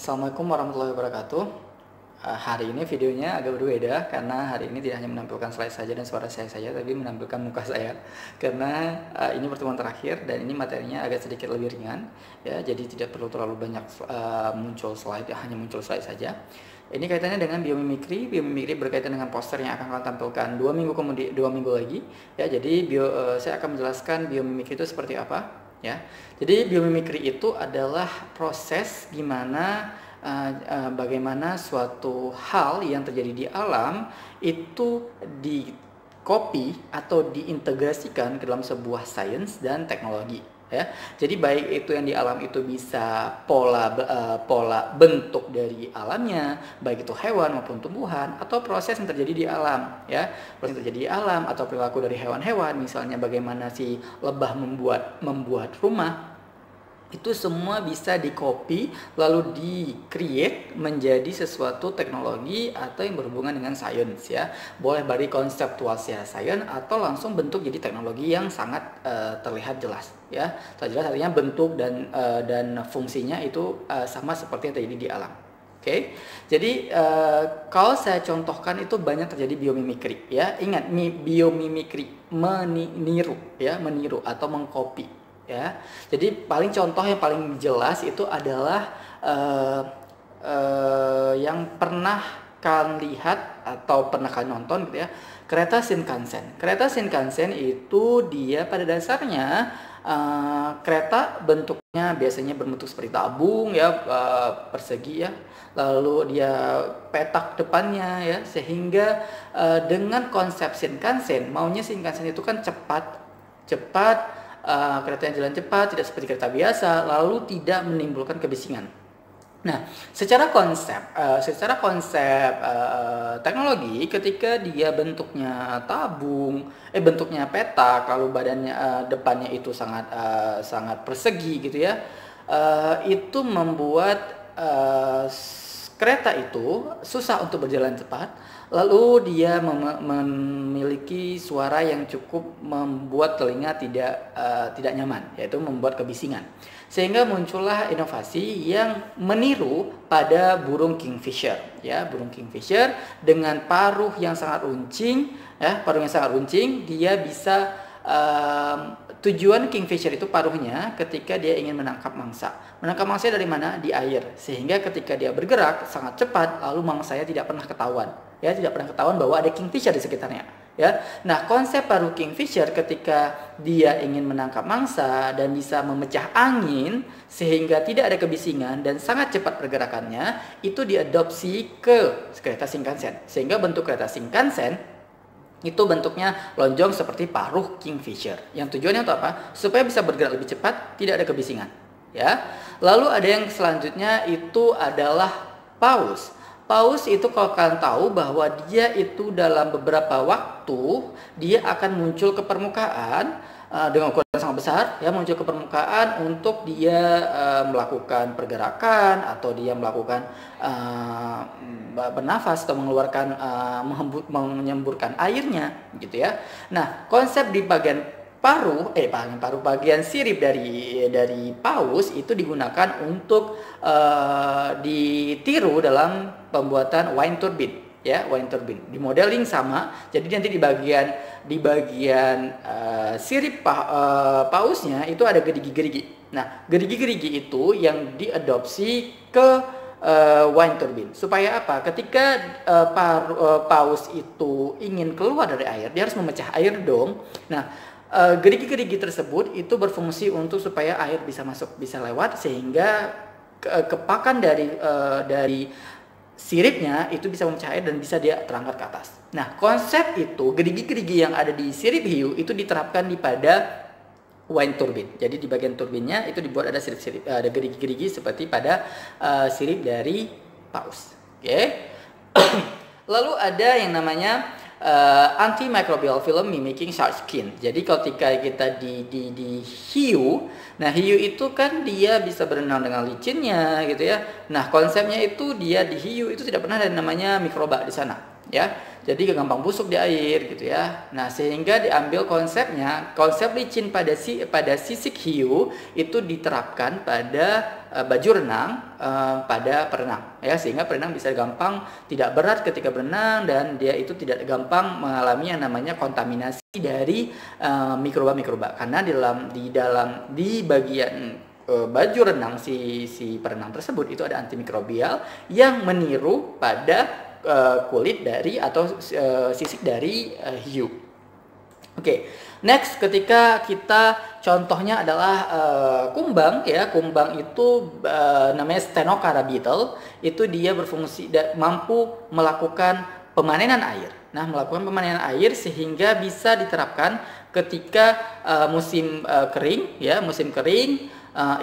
Assalamualaikum warahmatullahi wabarakatuh. Eh, hari ini videonya agak berbeda karena hari ini tidak hanya menampilkan slide saja dan suara saya saja, tapi menampilkan muka saya karena eh, ini pertemuan terakhir dan ini materinya agak sedikit lebih ringan ya, jadi tidak perlu terlalu banyak eh, muncul slide, ya, hanya muncul slide saja. Ini kaitannya dengan biomimikri. Biomimikri berkaitan dengan poster yang akan kalian tampilkan dua minggu kemudian dua minggu lagi ya. Jadi bio, saya akan menjelaskan biomimikri itu seperti apa ya. Jadi biomimikri itu adalah proses gimana uh, eh, uh, eh, bagaimana suatu hal yang terjadi di alam itu di copy atau diintegrasikan ke dalam sebuah sains dan teknologi ya. Jadi baik itu yang di alam itu bisa pola uh, pola bentuk dari alamnya, baik itu hewan maupun tumbuhan atau proses yang terjadi di alam, ya. Proses yang terjadi di alam atau perilaku dari hewan-hewan misalnya bagaimana si lebah membuat membuat rumah itu semua bisa di copy lalu di create menjadi sesuatu teknologi atau yang berhubungan dengan sains ya boleh dari ya sains atau langsung bentuk jadi teknologi yang sangat uh, terlihat jelas ya terlihat jelas artinya bentuk dan uh, dan fungsinya itu uh, sama seperti yang terjadi di alam Oke, okay? jadi uh, kalau saya contohkan itu banyak terjadi biomimikri ya. Ingat, mi biomimikri meniru ya, meniru atau mengcopy ya. Jadi paling contoh yang paling jelas itu adalah uh, uh, yang pernah kalian lihat atau pernah kalian nonton gitu ya kereta Shinkansen. Kereta Shinkansen itu dia pada dasarnya uh, kereta bentuknya biasanya berbentuk seperti tabung ya uh, persegi ya. Lalu dia petak depannya ya sehingga uh, dengan konsep Shinkansen maunya Shinkansen itu kan cepat cepat uh, kereta yang jalan cepat, tidak seperti kereta biasa, lalu tidak menimbulkan kebisingan. Nah, secara konsep, uh, secara konsep uh, teknologi, ketika dia bentuknya tabung, eh bentuknya peta, kalau badannya uh, depannya itu sangat uh, sangat persegi gitu ya, uh, itu membuat uh, kereta itu susah untuk berjalan cepat, Lalu dia mem memiliki suara yang cukup membuat telinga tidak uh, tidak nyaman, yaitu membuat kebisingan. Sehingga muncullah inovasi yang meniru pada burung kingfisher, ya, burung kingfisher dengan paruh yang sangat runcing, ya, paruh yang sangat runcing, dia bisa um, tujuan kingfisher itu paruhnya ketika dia ingin menangkap mangsa. Menangkap mangsa dari mana? Di air. Sehingga ketika dia bergerak sangat cepat, lalu mangsanya tidak pernah ketahuan ya tidak pernah ketahuan bahwa ada kingfisher di sekitarnya ya. Nah, konsep paruh kingfisher ketika dia ingin menangkap mangsa dan bisa memecah angin sehingga tidak ada kebisingan dan sangat cepat pergerakannya, itu diadopsi ke kereta singkansen Sehingga bentuk kereta singkansen itu bentuknya lonjong seperti paruh kingfisher. Yang tujuannya untuk apa? Supaya bisa bergerak lebih cepat, tidak ada kebisingan, ya. Lalu ada yang selanjutnya itu adalah paus. Paus itu kalau kalian tahu bahwa dia itu dalam beberapa waktu dia akan muncul ke permukaan uh, dengan ukuran sangat besar ya muncul ke permukaan untuk dia uh, melakukan pergerakan atau dia melakukan uh, bernafas atau mengeluarkan uh, menyemburkan airnya gitu ya. Nah, konsep di bagian paruh eh paruh bagian sirip dari dari paus itu digunakan untuk uh, ditiru dalam pembuatan wine turbine ya wine turbine di modeling sama jadi nanti di bagian di bagian uh, sirip pa, uh, pausnya itu ada gerigi-gerigi nah gerigi-gerigi itu yang diadopsi ke uh, wine turbine supaya apa ketika uh, paru, uh, paus itu ingin keluar dari air dia harus memecah air dong nah Eh, gerigi-gerigi tersebut itu berfungsi untuk supaya air bisa masuk, bisa lewat sehingga eh, kepakan dari uh, dari siripnya itu bisa memecah air dan bisa dia terangkat ke atas. Nah, konsep itu gerigi-gerigi yang ada di sirip hiu itu diterapkan di pada wind turbin. Jadi di bagian turbinnya itu dibuat ada sirip-sirip ada gerigi-gerigi seperti pada uh, sirip dari paus. Oke. Okay? Lalu ada yang namanya uh, antimicrobial film mimicking shark skin. Jadi ketika kita di di di hiu, nah hiu itu kan dia bisa berenang dengan licinnya gitu ya. Nah, konsepnya itu dia di hiu itu tidak pernah ada namanya mikroba di sana ya jadi gampang busuk di air gitu ya. Nah, sehingga diambil konsepnya, konsep licin pada si pada sisik hiu itu diterapkan pada uh, baju renang uh, pada perenang ya sehingga perenang bisa gampang tidak berat ketika berenang dan dia itu tidak gampang mengalami yang namanya kontaminasi dari eh, mikroba-mikroba uh, karena di dalam di dalam di bagian baju renang si si perenang tersebut itu ada antimikrobial yang meniru pada Eh, kulit dari atau eh, sisik dari eh, hiu. Oke, okay. next ketika kita contohnya adalah kumbang ya, kumbang itu namanya Stenocara beetle, itu dia berfungsi mampu melakukan pemanenan air. Nah, melakukan pemanenan air sehingga bisa diterapkan ketika musim kering ya, musim kering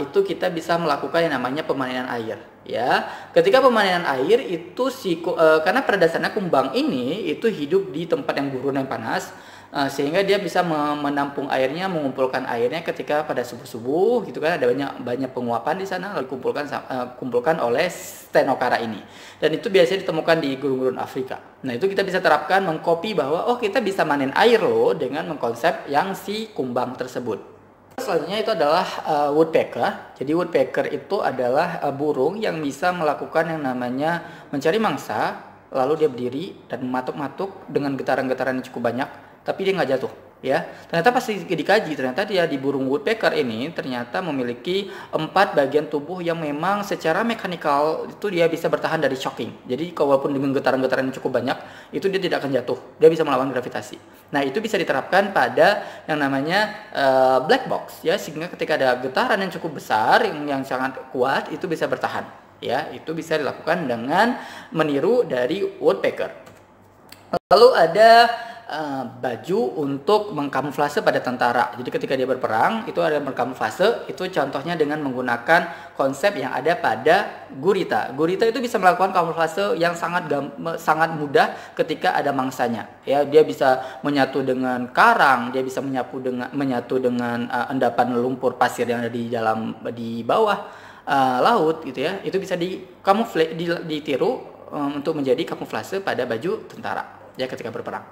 itu kita bisa melakukan yang namanya pemanenan air ya. Ketika pemanenan air itu si uh, karena pada dasarnya kumbang ini itu hidup di tempat yang gurun yang panas uh, sehingga dia bisa menampung airnya, mengumpulkan airnya ketika pada subuh-subuh gitu kan ada banyak banyak penguapan di sana lalu kumpulkan uh, kumpulkan oleh Stenokara ini. Dan itu biasanya ditemukan di gurun-gurun Afrika. Nah, itu kita bisa terapkan mengcopy bahwa oh kita bisa manen air loh dengan mengkonsep yang si kumbang tersebut. Selanjutnya itu adalah uh, woodpecker. Jadi woodpecker itu adalah uh, burung yang bisa melakukan yang namanya mencari mangsa, lalu dia berdiri dan matuk matuk dengan getaran-getaran yang cukup banyak, tapi dia nggak jatuh ya ternyata pas dikaji ternyata dia di burung woodpecker ini ternyata memiliki empat bagian tubuh yang memang secara mekanikal itu dia bisa bertahan dari shocking jadi walaupun dengan getaran-getaran yang cukup banyak itu dia tidak akan jatuh dia bisa melawan gravitasi nah itu bisa diterapkan pada yang namanya uh, black box ya sehingga ketika ada getaran yang cukup besar yang, yang sangat kuat itu bisa bertahan ya itu bisa dilakukan dengan meniru dari woodpecker lalu ada Eh, baju untuk mengkamuflase pada tentara. Jadi ketika dia berperang itu ada mengkamuflase. Itu contohnya dengan menggunakan konsep yang ada pada gurita. Gurita itu bisa melakukan kamuflase yang sangat sangat mudah ketika ada mangsanya. Ya, dia bisa menyatu dengan karang, dia bisa menyapu dengan menyatu dengan uh, endapan lumpur pasir yang ada di dalam di bawah. Uh, laut gitu ya itu bisa di kamufle ditiru um, untuk menjadi kamuflase pada baju tentara ya ketika berperang.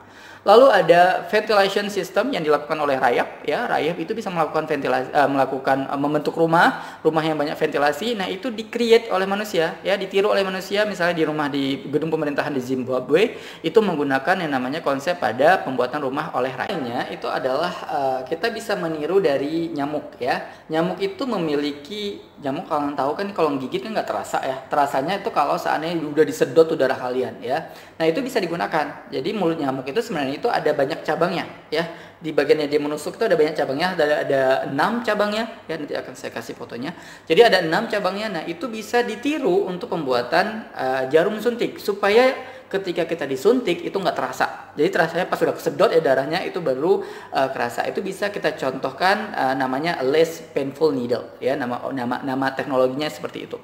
Lalu ada ventilation system yang dilakukan oleh rayap ya. Rayap itu bisa melakukan ventilasi uh, eh, melakukan uh, membentuk rumah, rumah yang banyak ventilasi. Nah, itu di-create oleh manusia ya, ditiru oleh manusia misalnya di rumah di gedung pemerintahan di Zimbabwe itu menggunakan yang namanya konsep pada pembuatan rumah oleh rayapnya itu adalah uh, kita bisa meniru dari nyamuk ya. Nyamuk itu memiliki nyamuk kalian tahu kan kalau gigit kan nggak terasa ya. Terasanya itu kalau seandainya udah disedot udara kalian ya. Nah, itu bisa digunakan. Jadi mulut nyamuk itu sebenarnya itu ada banyak cabangnya ya di bagian yang dia menusuk itu ada banyak cabangnya ada ada enam cabangnya ya nanti akan saya kasih fotonya jadi ada enam cabangnya nah itu bisa ditiru untuk pembuatan uh, jarum suntik supaya ketika kita disuntik itu nggak terasa jadi terasanya pas sudah kesedot ya darahnya itu baru uh, kerasa itu bisa kita contohkan uh, namanya less painful needle ya nama nama nama teknologinya seperti itu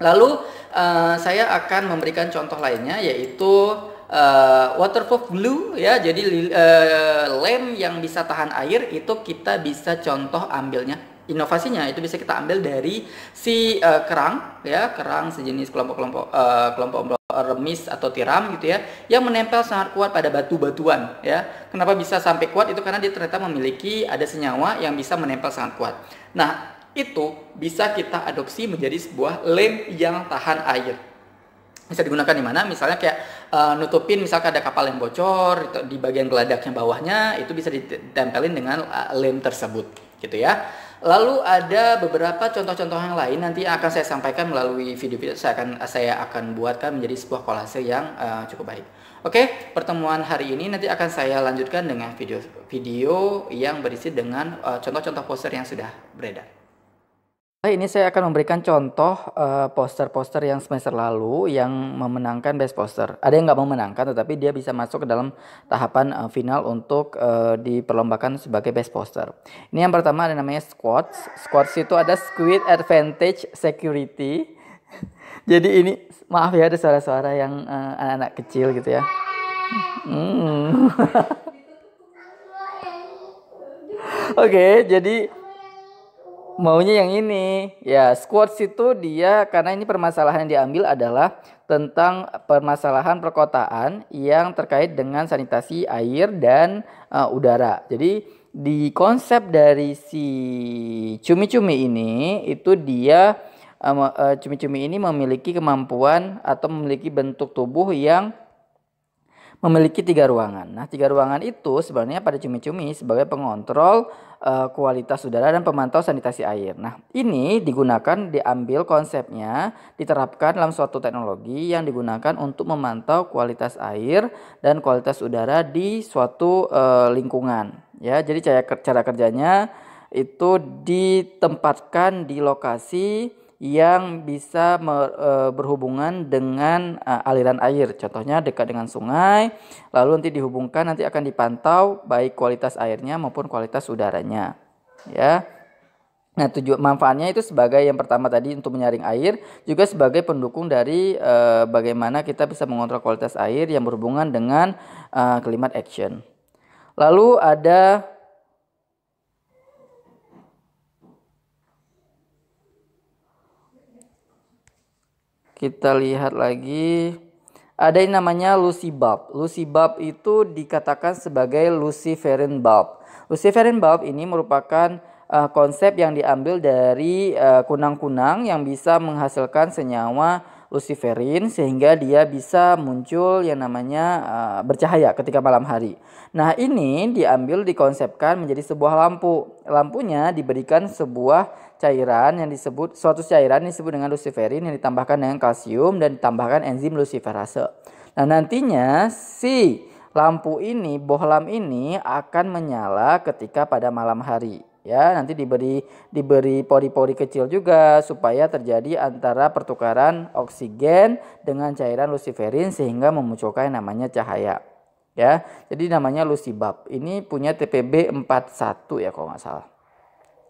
lalu uh, saya akan memberikan contoh lainnya yaitu uh, waterproof glue ya jadi uh, lem yang bisa tahan air itu kita bisa contoh ambilnya inovasinya itu bisa kita ambil dari si uh, kerang ya kerang sejenis kelompok-kelompok uh, kelompok remis atau tiram gitu ya yang menempel sangat kuat pada batu-batuan ya kenapa bisa sampai kuat itu karena dia ternyata memiliki ada senyawa yang bisa menempel sangat kuat nah itu bisa kita adopsi menjadi sebuah lem yang tahan air bisa digunakan di mana misalnya kayak uh, nutupin misalkan ada kapal yang bocor itu di bagian geladaknya bawahnya itu bisa ditempelin dengan eh, lem tersebut gitu ya. Lalu ada beberapa contoh-contoh yang lain nanti akan saya sampaikan melalui video-video saya akan saya akan buatkan menjadi sebuah kolase yang uh, cukup baik. Oke, pertemuan hari ini nanti akan saya lanjutkan dengan video-video yang berisi dengan contoh-contoh uh, contoh -contoh poster yang sudah beredar. Oh, ini saya akan memberikan contoh eh, poster-poster uh, yang semester lalu yang memenangkan best poster. Ada yang nggak memenangkan, tetapi dia bisa masuk ke dalam tahapan uh, final untuk uh, diperlombakan sebagai best poster. Ini yang pertama ada namanya squats. Squats itu ada squid advantage security. Jadi ini maaf ya ada suara-suara yang anak-anak uh, kecil gitu ya. Hmm. Oke, okay, jadi maunya yang ini. Ya, squats itu dia karena ini permasalahan yang diambil adalah tentang permasalahan perkotaan yang terkait dengan sanitasi air dan uh, udara. Jadi di konsep dari si cumi-cumi ini itu dia eh, eh, cumi-cumi uh, uh, ini memiliki kemampuan atau memiliki bentuk tubuh yang memiliki tiga ruangan. Nah, tiga ruangan itu sebenarnya pada cumi-cumi sebagai pengontrol uh, kualitas udara dan pemantau sanitasi air. Nah, ini digunakan diambil konsepnya diterapkan dalam suatu teknologi yang digunakan untuk memantau kualitas air dan kualitas udara di suatu uh, lingkungan. Ya, jadi cara kerjanya itu ditempatkan di lokasi yang bisa e, berhubungan dengan e, aliran air. Contohnya dekat dengan sungai, lalu nanti dihubungkan nanti akan dipantau baik kualitas airnya maupun kualitas udaranya. Ya. Nah, tujuan manfaatnya itu sebagai yang pertama tadi untuk menyaring air, juga sebagai pendukung dari e, bagaimana kita bisa mengontrol kualitas air yang berhubungan dengan e, climate action. Lalu ada kita lihat lagi ada yang namanya lucibab. Lucibab itu dikatakan sebagai luciferin bulb. Luciferin bulb ini merupakan uh, konsep yang diambil dari eh, kunang-kunang uh, yang bisa menghasilkan senyawa luciferin sehingga dia bisa muncul yang namanya uh, bercahaya ketika malam hari. Nah, ini diambil dikonsepkan menjadi sebuah lampu. Lampunya diberikan sebuah cairan yang disebut suatu cairan yang disebut dengan luciferin yang ditambahkan dengan kalsium dan ditambahkan enzim luciferase. Nah, nantinya si lampu ini, bohlam ini akan menyala ketika pada malam hari. Ya, nanti diberi diberi pori-pori kecil juga supaya terjadi antara pertukaran oksigen dengan cairan luciferin sehingga memunculkan yang namanya cahaya. Ya, jadi namanya lucibab. Ini punya TPB 41 ya kalau nggak salah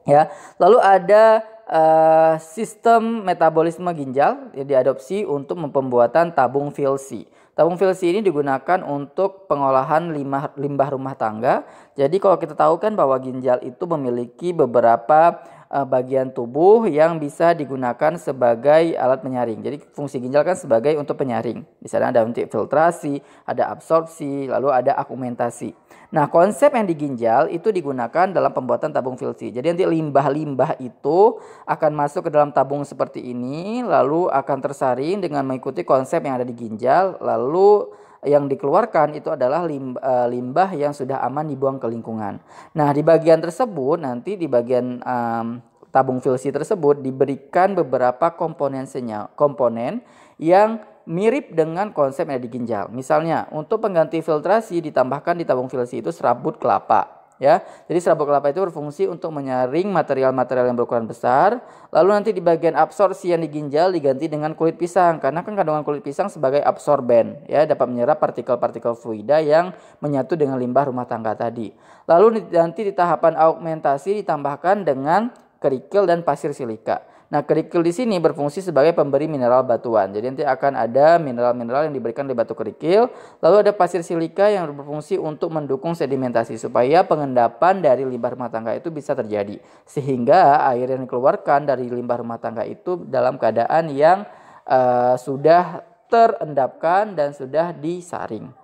ya lalu ada Uh, sistem metabolisme ginjal ya, diadopsi untuk pembuatan tabung filsi. Tabung filsi ini digunakan untuk pengolahan limbah, limbah rumah tangga. Jadi kalau kita tahu kan bahwa ginjal itu memiliki beberapa Eh, bagian tubuh yang bisa digunakan sebagai alat penyaring. Jadi fungsi ginjal kan sebagai untuk penyaring. Di sana ada untuk filtrasi, ada absorpsi, lalu ada akumentasi. Nah, konsep yang di ginjal itu digunakan dalam pembuatan tabung filter. Jadi nanti limbah-limbah itu akan masuk ke dalam tabung seperti ini, lalu akan tersaring dengan mengikuti konsep yang ada di ginjal, lalu yang dikeluarkan itu adalah eh, limbah, yang sudah aman dibuang ke lingkungan. Nah, di bagian tersebut nanti di bagian um, tabung filsi tersebut diberikan beberapa komponen senyal, komponen yang mirip dengan konsep di ginjal. Misalnya, untuk pengganti filtrasi ditambahkan di tabung filsi itu serabut kelapa ya. Jadi serabut kelapa itu berfungsi untuk menyaring material-material yang berukuran besar. Lalu nanti di bagian absorpsi yang di ginjal diganti dengan kulit pisang karena kan kandungan kulit pisang sebagai absorben ya dapat menyerap partikel-partikel fluida yang menyatu dengan limbah rumah tangga tadi. Lalu nanti di tahapan augmentasi ditambahkan dengan kerikil dan pasir silika. Nah, kerikil di sini berfungsi sebagai pemberi mineral batuan. Jadi nanti akan ada mineral-mineral yang diberikan oleh batu kerikil. Lalu ada pasir silika yang berfungsi untuk mendukung sedimentasi supaya pengendapan dari limbah rumah tangga itu bisa terjadi. Sehingga air yang dikeluarkan dari limbah rumah tangga itu dalam keadaan yang uh, sudah terendapkan dan sudah disaring.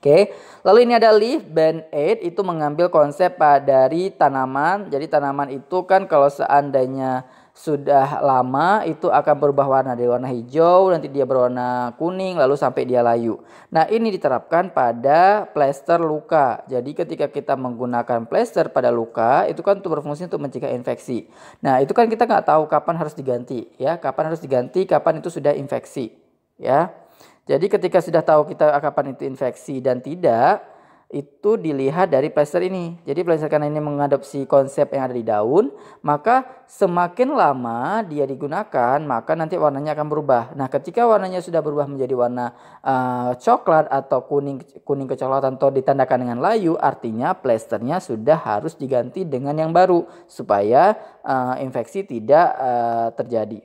Oke, lalu ini ada leaf band aid itu mengambil konsep ah, dari tanaman. Jadi tanaman itu kan kalau seandainya sudah lama itu akan berubah warna dari warna hijau nanti dia berwarna kuning lalu sampai dia layu. Nah, ini diterapkan pada plester luka. Jadi ketika kita menggunakan plester pada luka itu kan untuk berfungsi untuk mencegah infeksi. Nah, itu kan kita nggak tahu kapan harus diganti ya, kapan harus diganti, kapan itu sudah infeksi ya. Jadi ketika sudah tahu kita kapan itu infeksi dan tidak itu dilihat dari plester ini. Jadi plester karena ini mengadopsi konsep yang ada di daun, maka semakin lama dia digunakan, maka nanti warnanya akan berubah. Nah, ketika warnanya sudah berubah menjadi warna uh, coklat atau kuning kuning kecoklatan atau ditandakan dengan layu, artinya plesternya sudah harus diganti dengan yang baru supaya uh, infeksi tidak uh, terjadi.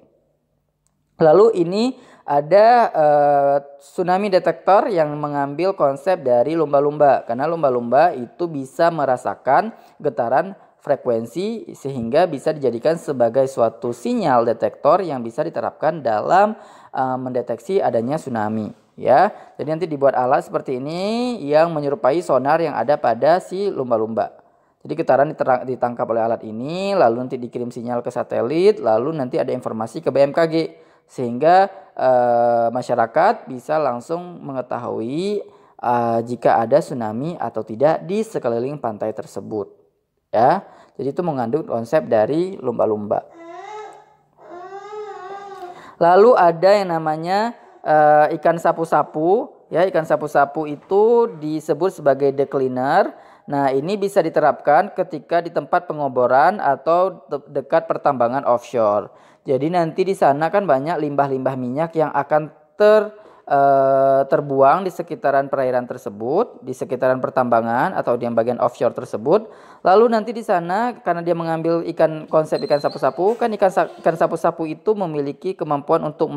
Lalu ini ada uh, tsunami detektor yang mengambil konsep dari lumba-lumba karena lumba-lumba itu bisa merasakan getaran frekuensi sehingga bisa dijadikan sebagai suatu sinyal detektor yang bisa diterapkan dalam uh, mendeteksi adanya tsunami ya. Jadi nanti dibuat alat seperti ini yang menyerupai sonar yang ada pada si lumba-lumba. Jadi getaran ditangkap oleh alat ini lalu nanti dikirim sinyal ke satelit lalu nanti ada informasi ke BMKG sehingga e, masyarakat bisa langsung mengetahui e, jika ada tsunami atau tidak di sekeliling pantai tersebut ya jadi itu mengandung konsep dari lumba-lumba lalu ada yang namanya e, ikan sapu-sapu ya ikan sapu-sapu itu disebut sebagai decliner Nah, ini bisa diterapkan ketika di tempat pengoboran atau dekat pertambangan offshore. Jadi nanti di sana kan banyak limbah-limbah minyak yang akan ter e, terbuang di sekitaran perairan tersebut, di sekitaran pertambangan atau di bagian offshore tersebut. Lalu nanti di sana karena dia mengambil ikan konsep ikan sapu-sapu, kan ikan ikan sapu-sapu itu memiliki kemampuan untuk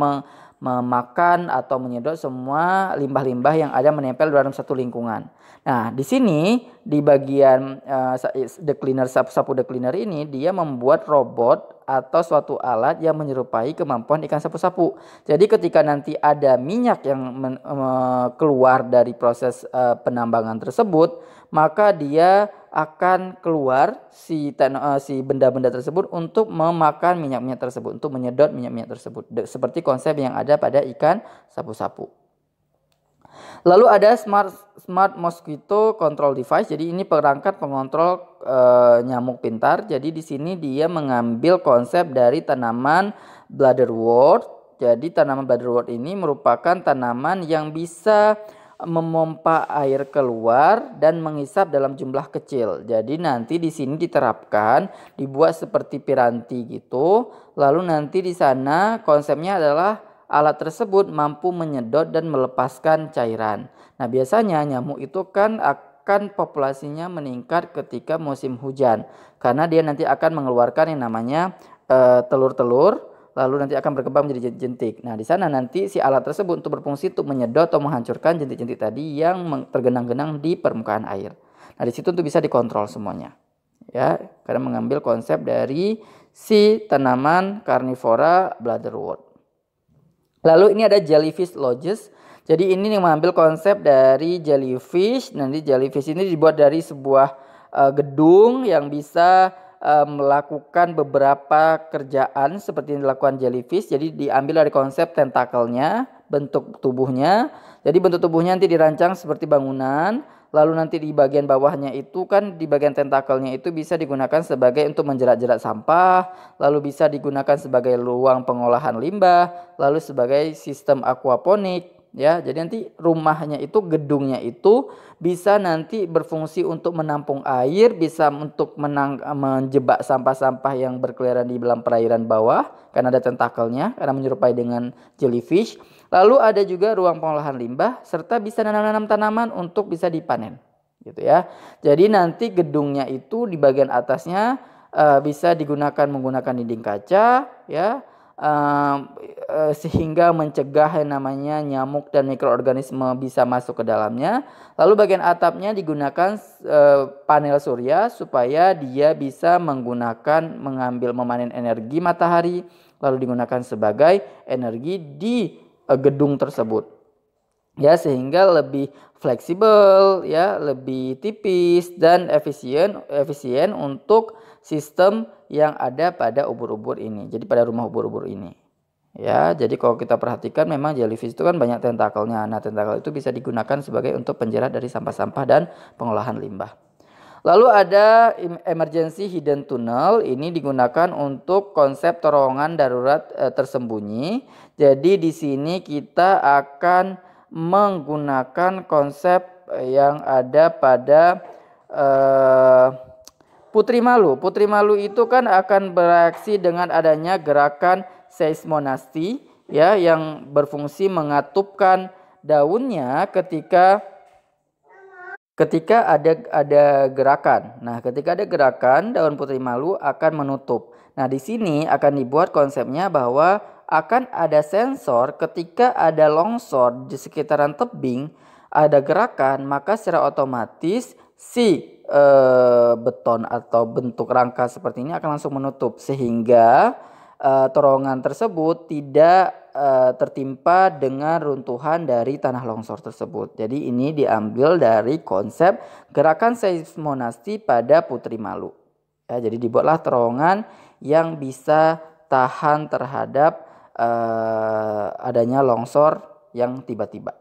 memakan atau menyedot semua limbah-limbah yang ada menempel dalam satu lingkungan. Nah, di sini di bagian uh, the cleaner sapu, sapu the cleaner ini dia membuat robot atau suatu alat yang menyerupai kemampuan ikan sapu-sapu. Jadi ketika nanti ada minyak yang men, uh, keluar dari proses uh, penambangan tersebut, maka dia akan keluar si uh, si benda-benda tersebut untuk memakan minyak-minyak tersebut, untuk menyedot minyak-minyak tersebut. Seperti konsep yang ada pada ikan sapu-sapu. Lalu ada smart smart mosquito control device. Jadi ini perangkat pengontrol e, nyamuk pintar. Jadi di sini dia mengambil konsep dari tanaman bladderwort. Jadi tanaman bladderwort ini merupakan tanaman yang bisa memompa air keluar dan menghisap dalam jumlah kecil. Jadi nanti di sini diterapkan dibuat seperti piranti gitu. Lalu nanti di sana konsepnya adalah alat tersebut mampu menyedot dan melepaskan cairan. Nah, biasanya nyamuk itu kan akan populasinya meningkat ketika musim hujan karena dia nanti akan mengeluarkan yang namanya eh, telur-telur uh, lalu nanti akan berkembang menjadi jentik. Nah, di sana nanti si alat tersebut untuk berfungsi untuk menyedot atau menghancurkan jentik-jentik tadi yang tergenang-genang di permukaan air. Nah, di situ untuk bisa dikontrol semuanya. Ya, karena mengambil konsep dari si tanaman karnivora bladderwort. Lalu ini ada jellyfish lodges. Jadi ini yang mengambil konsep dari jellyfish. Nanti jellyfish ini dibuat dari sebuah uh, gedung yang bisa uh, melakukan beberapa kerjaan seperti yang dilakukan jellyfish. Jadi diambil dari konsep tentakelnya, bentuk tubuhnya. Jadi bentuk tubuhnya nanti dirancang seperti bangunan lalu nanti di bagian bawahnya itu kan di bagian tentakelnya itu bisa digunakan sebagai untuk menjerat-jerat sampah, lalu bisa digunakan sebagai ruang pengolahan limbah, lalu sebagai sistem aquaponik ya. Jadi nanti rumahnya itu gedungnya itu bisa nanti berfungsi untuk menampung air, bisa untuk menang, menjebak sampah-sampah yang berkeliaran di dalam perairan bawah karena ada tentakelnya karena menyerupai dengan jellyfish. Lalu ada juga ruang pengolahan limbah serta bisa nanam-nanam tanaman untuk bisa dipanen gitu ya. Jadi nanti gedungnya itu di bagian atasnya uh, bisa digunakan menggunakan dinding kaca ya Eh, sehingga mencegah yang namanya nyamuk dan mikroorganisme bisa masuk ke dalamnya. Lalu bagian atapnya digunakan eh, panel surya supaya dia bisa menggunakan mengambil memanen energi matahari lalu digunakan sebagai energi di eh, gedung tersebut. Ya, sehingga lebih fleksibel ya lebih tipis dan efisien efisien untuk sistem yang ada pada ubur-ubur ini jadi pada rumah ubur-ubur ini ya jadi kalau kita perhatikan memang jellyfish itu kan banyak tentakelnya nah tentakel itu bisa digunakan sebagai untuk penjerat dari sampah-sampah dan pengolahan limbah lalu ada emergency hidden tunnel ini digunakan untuk konsep terowongan darurat e, tersembunyi jadi di sini kita akan menggunakan konsep yang ada pada uh, putri malu. Putri malu itu kan akan bereaksi dengan adanya gerakan seismonasti ya yang berfungsi mengatupkan daunnya ketika ketika ada ada gerakan. Nah, ketika ada gerakan daun putri malu akan menutup. Nah, di sini akan dibuat konsepnya bahwa akan ada sensor ketika ada longsor di sekitaran tebing, ada gerakan, maka secara otomatis si e, beton atau bentuk rangka seperti ini akan langsung menutup sehingga e, terowongan tersebut tidak eh, tertimpa dengan runtuhan dari tanah longsor tersebut. Jadi ini diambil dari konsep gerakan seismonasti pada Putri Malu. Ya, jadi dibuatlah terowongan yang bisa tahan terhadap uh, adanya longsor yang tiba-tiba.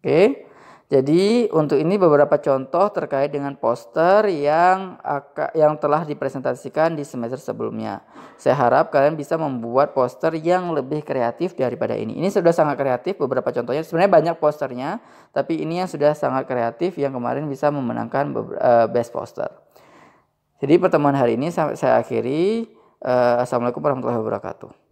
Oke. Jadi untuk ini beberapa contoh terkait dengan poster yang yang telah dipresentasikan di semester sebelumnya. Saya harap kalian bisa membuat poster yang lebih kreatif daripada ini. Ini sudah sangat kreatif beberapa contohnya. Sebenarnya banyak posternya, tapi ini yang sudah sangat kreatif yang kemarin bisa memenangkan eh, best poster. Jadi pertemuan hari ini saya akhiri. Eh, Assalamualaikum warahmatullahi wabarakatuh.